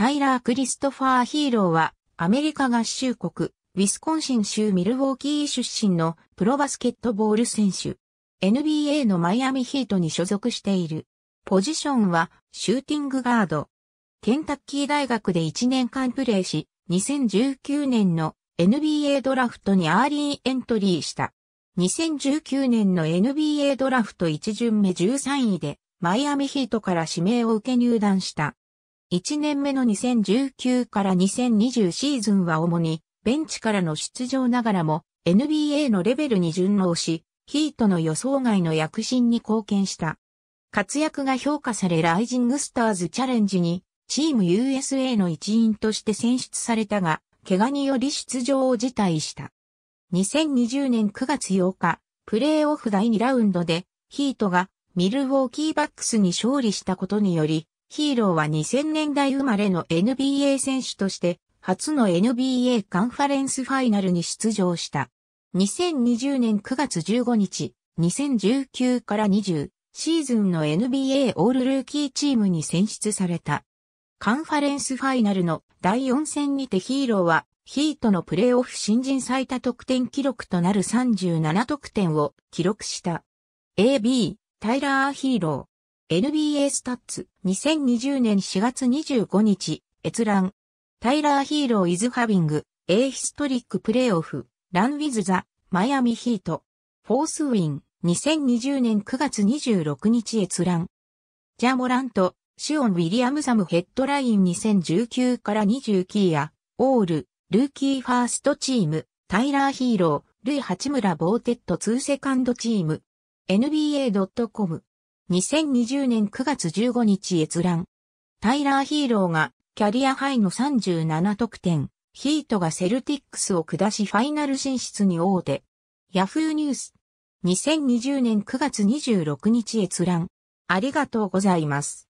タイラー・クリストファー・ヒーローは、アメリカ合衆国、ウィスコンシン州ミルウォーキー出身のプロバスケットボール選手。NBA のマイアミヒートに所属している。ポジションはシューティングガード。ケンタッキー大学で1年間プレーし、2019年の NBA ドラフトにアーリーエントリーした。2019年の NBA ドラフト1巡目13位で、マイアミヒートから指名を受け入団した。1年目の2019から2020シーズンは主にベンチからの出場ながらも NBA のレベルに順応し、ヒートの予想外の躍進に貢献した。活躍が評価されライジングスターズチャレンジにチーム USA の一員として選出されたが、怪我により出場を辞退した。2020年9月8日、プレーオフ第2ラウンドでヒートがミルウォーキーバックスに勝利したことにより、ヒーローは2000年代生まれの NBA 選手として初の NBA カンファレンスファイナルに出場した。2020年9月15日、2019から20シーズンの NBA オールルーキーチームに選出された。カンファレンスファイナルの第4戦にてヒーローはヒートのプレーオフ新人最多得点記録となる37得点を記録した。AB、タイラー・ヒーロ NBA スタッツ2020年4月25日閲覧タイラー・ヒーロー・イズ・ハビング、A ヒストリック・プレイオフ、ラン・ウィズ・ザ・マイアミ・ヒート、フォース・ウィン、2020年9月26日閲覧。ジャモラント、シオン・ウィリアム・サム・ヘッドライン2019から20キーや、オール、ルーキー・ファーストチーム、タイラー・ヒーロー、ルイ・ハチムラ・ボーテッド・2セカンドチーム、NBA.com 2020年9月15日閲覧。タイラー・ヒーローがキャリアハイの37得点。ヒートがセルティックスを下しファイナル進出に大手。ヤフーニュース。2020年9月26日閲覧。ありがとうございます。